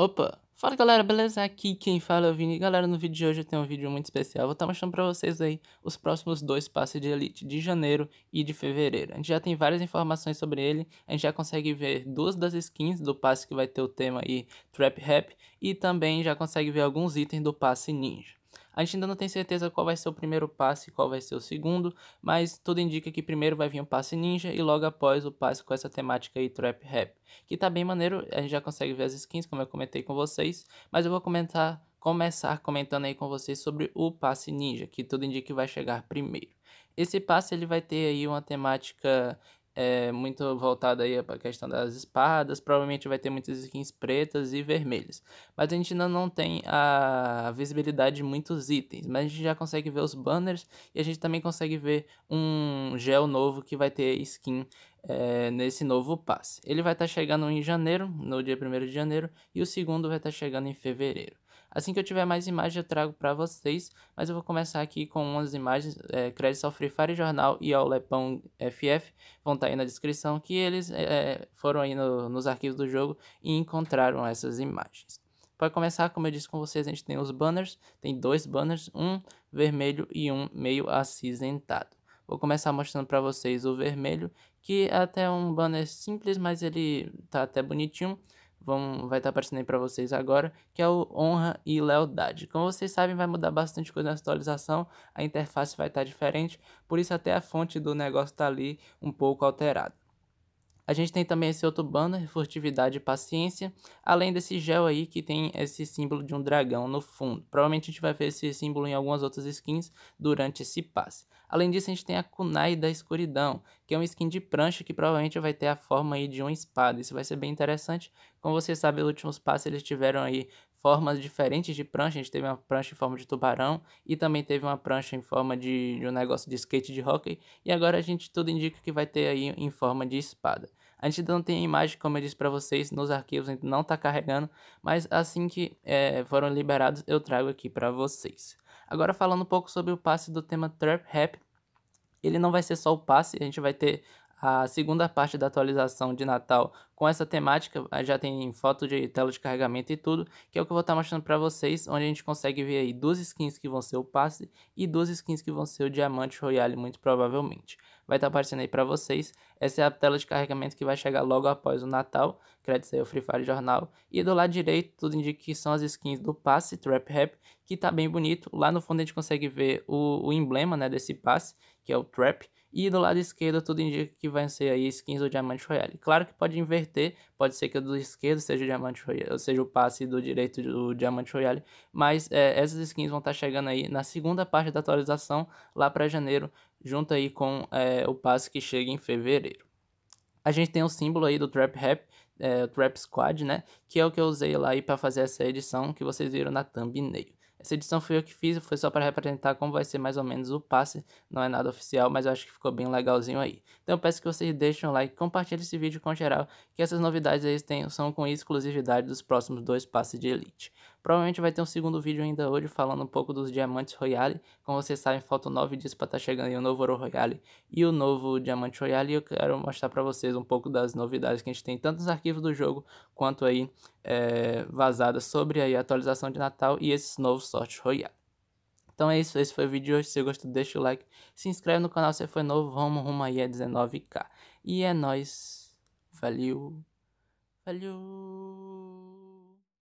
Opa! Fala galera, beleza? Aqui quem fala é o Vini. Galera, no vídeo de hoje eu tenho um vídeo muito especial. Vou estar tá mostrando pra vocês aí os próximos dois passes de Elite, de janeiro e de fevereiro. A gente já tem várias informações sobre ele, a gente já consegue ver duas das skins do passe que vai ter o tema aí Trap Rap e também já consegue ver alguns itens do passe Ninja. A gente ainda não tem certeza qual vai ser o primeiro passe e qual vai ser o segundo, mas tudo indica que primeiro vai vir o passe ninja e logo após o passe com essa temática aí trap rap, que tá bem maneiro, a gente já consegue ver as skins como eu comentei com vocês, mas eu vou comentar começar comentando aí com vocês sobre o passe ninja, que tudo indica que vai chegar primeiro. Esse passe ele vai ter aí uma temática é muito voltado aí para a questão das espadas, provavelmente vai ter muitas skins pretas e vermelhas. Mas a gente ainda não tem a visibilidade de muitos itens, mas a gente já consegue ver os banners e a gente também consegue ver um gel novo que vai ter skin é, nesse novo passe. Ele vai estar tá chegando em janeiro, no dia 1 de janeiro, e o segundo vai estar tá chegando em fevereiro. Assim que eu tiver mais imagens, eu trago para vocês, mas eu vou começar aqui com umas imagens, é, créditos ao Free Fire Jornal e ao Lepão FF, vão estar tá aí na descrição, que eles é, foram aí no, nos arquivos do jogo e encontraram essas imagens. Para começar, como eu disse com vocês, a gente tem os banners, tem dois banners, um vermelho e um meio acinzentado. Vou começar mostrando para vocês o vermelho, que é até um banner simples, mas ele tá até bonitinho. Vão, vai estar tá aparecendo aí para vocês agora, que é o Honra e Lealdade. Como vocês sabem, vai mudar bastante coisa na atualização, a interface vai estar tá diferente, por isso até a fonte do negócio tá ali um pouco alterada. A gente tem também esse outro banner, furtividade e paciência, além desse gel aí que tem esse símbolo de um dragão no fundo. Provavelmente a gente vai ver esse símbolo em algumas outras skins durante esse passe. Além disso, a gente tem a kunai da escuridão, que é uma skin de prancha que provavelmente vai ter a forma aí de uma espada. Isso vai ser bem interessante. Como vocês sabem, os últimos passos eles tiveram aí formas diferentes de prancha. A gente teve uma prancha em forma de tubarão e também teve uma prancha em forma de, de um negócio de skate de hockey. E agora a gente tudo indica que vai ter aí em forma de espada. A gente não tem a imagem, como eu disse para vocês, nos arquivos, ainda não está carregando, mas assim que é, foram liberados eu trago aqui para vocês. Agora falando um pouco sobre o passe do tema Trap Rap, ele não vai ser só o passe, a gente vai ter a segunda parte da atualização de Natal com essa temática. Eh, já tem foto de tela de carregamento e tudo, que é o que eu vou estar tá mostrando para vocês, onde a gente consegue ver aí duas skins que vão ser o passe e duas skins que vão ser o diamante royale, muito provavelmente. Vai estar tá aparecendo aí para vocês. Essa é a tela de carregamento que vai chegar logo após o Natal, crédito aí ao Free Fire Jornal. E do lado direito, tudo indica que são as skins do passe Trap Rap, que tá bem bonito. Lá no fundo a gente consegue ver o, o emblema né, desse passe, que é o Trap, e do lado esquerdo, tudo indica que vai ser aí skins do diamante royale. Claro que pode inverter, pode ser que o do esquerdo seja o diamante royale, ou seja, o passe do direito do diamante royale, mas é, essas skins vão estar tá chegando aí na segunda parte da atualização, lá para janeiro, junto aí com é, o passe que chega em fevereiro. A gente tem o símbolo aí do Trap Rap, é, Trap Squad, né? Que é o que eu usei lá aí para fazer essa edição que vocês viram na thumbnail. Essa edição foi eu que fiz, foi só para representar como vai ser mais ou menos o passe. Não é nada oficial, mas eu acho que ficou bem legalzinho aí. Então eu peço que vocês deixem um like, compartilhem esse vídeo com geral, que essas novidades aí são com exclusividade dos próximos dois passes de Elite. Provavelmente vai ter um segundo vídeo ainda hoje falando um pouco dos diamantes Royale. Como vocês sabem, faltam nove dias para estar tá chegando o novo Ouro Royale e o novo Diamante Royale. E eu quero mostrar para vocês um pouco das novidades que a gente tem, tanto nos arquivos do jogo quanto aí é, vazadas sobre aí, a atualização de Natal e esses novos sorte Royale. Então é isso, esse foi o vídeo de hoje. Se gostou, deixa o like, se inscreve no canal se foi novo. Vamos rumo aí a 19k. E é nóis. Valeu. Valeu.